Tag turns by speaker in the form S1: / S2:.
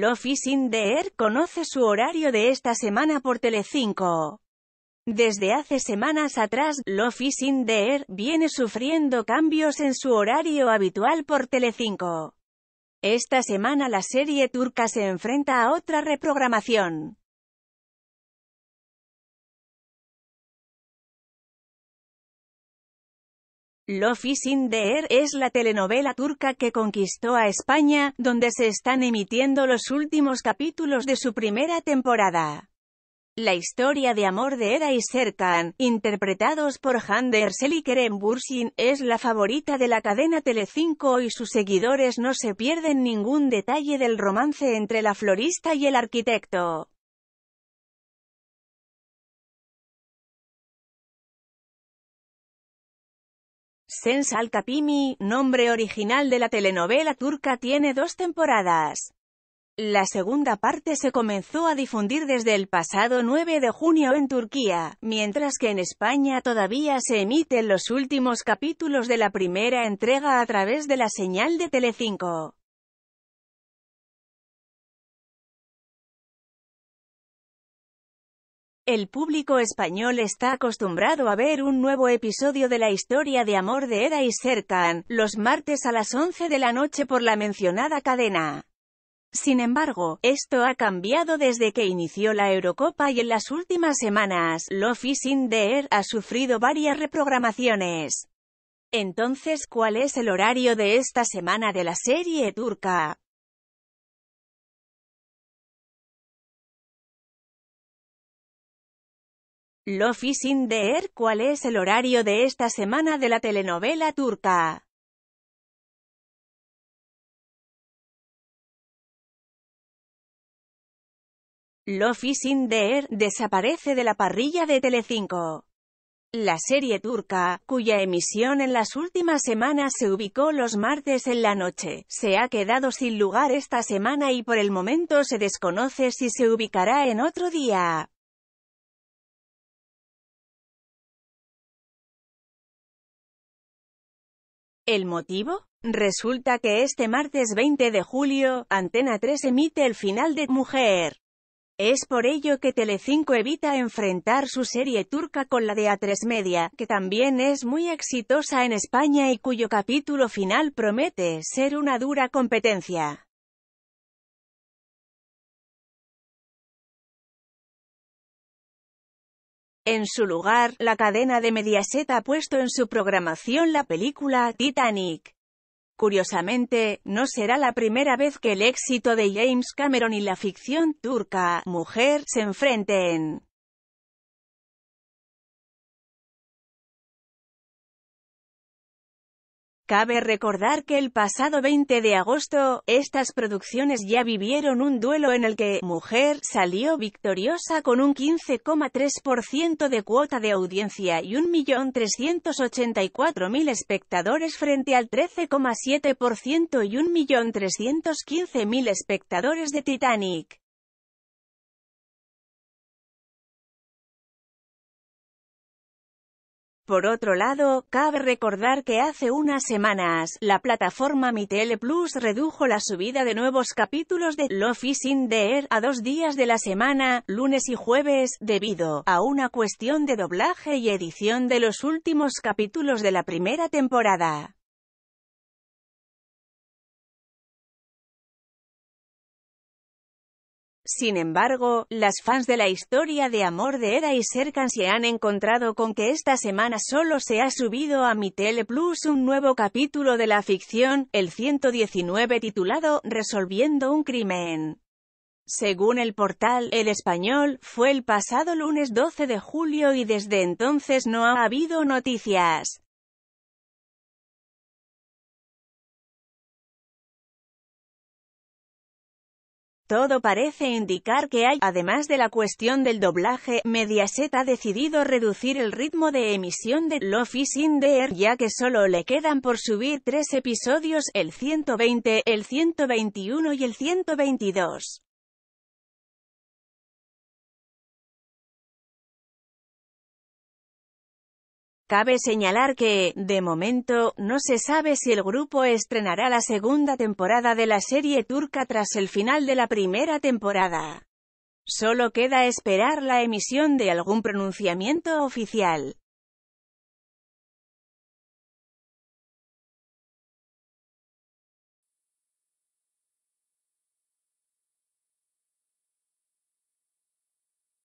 S1: Love is in Air conoce su horario de esta semana por Telecinco. Desde hace semanas atrás, Love is in the Air viene sufriendo cambios en su horario habitual por Telecinco. Esta semana la serie turca se enfrenta a otra reprogramación.
S2: Love is in
S1: the es la telenovela turca que conquistó a España, donde se están emitiendo los últimos capítulos de su primera temporada. La historia de amor de Eda y Serkan, interpretados por Hander y Kerem Bursin, es la favorita de la cadena Telecinco y sus seguidores no se pierden ningún detalle del romance entre la florista y el arquitecto. Sal Kapimi, nombre original de la telenovela turca, tiene dos temporadas. La segunda parte se comenzó a difundir desde el pasado 9 de junio en Turquía, mientras que en España todavía se emiten los últimos capítulos de la primera entrega a través de la señal de Telecinco.
S2: El público
S1: español está acostumbrado a ver un nuevo episodio de la historia de amor de Eda y Sertan, los martes a las 11 de la noche por la mencionada cadena. Sin embargo, esto ha cambiado desde que inició la Eurocopa y en las últimas semanas, Love is in ha sufrido varias reprogramaciones. Entonces, ¿cuál es el horario de esta semana de la serie turca?
S2: lo sin in ¿Cuál es el horario de esta semana de la telenovela turca?
S1: lo Sin in desaparece de la parrilla de Telecinco. La serie turca, cuya emisión en las últimas semanas se ubicó los martes en la noche, se ha quedado sin lugar esta semana y por el momento se desconoce si se ubicará en otro día. ¿El motivo? Resulta que este martes 20 de julio, Antena 3 emite el final de Mujer. Es por ello que Telecinco evita enfrentar su serie turca con la de A3 Media, que también es muy exitosa en España y cuyo capítulo final promete ser una dura competencia. En su lugar, la cadena de Mediaset ha puesto en su programación la película Titanic. Curiosamente, no será la primera vez que el éxito de James Cameron y la ficción turca, Mujer, se enfrenten. Cabe recordar que el pasado 20 de agosto, estas producciones ya vivieron un duelo en el que Mujer salió victoriosa con un 15,3% de cuota de audiencia y 1.384.000 espectadores frente al 13,7% y 1.315.000 espectadores de
S2: Titanic.
S1: Por otro lado, cabe recordar que hace unas semanas, la plataforma MiTele Plus redujo la subida de nuevos capítulos de Love is in the Air a dos días de la semana, lunes y jueves, debido a una cuestión de doblaje y edición de los últimos capítulos de la primera temporada. Sin embargo, las fans de la historia de amor de Era y Serkan se han encontrado con que esta semana solo se ha subido a mi Plus un nuevo capítulo de la ficción, el 119 titulado Resolviendo un crimen. Según el portal El Español, fue el pasado lunes 12 de julio y desde entonces no ha habido noticias. Todo parece indicar que hay, además de la cuestión del doblaje, Mediaset ha decidido reducir el ritmo de emisión de Love is in the ya que solo le quedan por subir tres episodios, el 120, el 121 y el 122. Cabe señalar que, de momento, no se sabe si el grupo estrenará la segunda temporada de la serie turca tras el final de la primera temporada. Solo queda esperar la emisión de algún pronunciamiento
S2: oficial.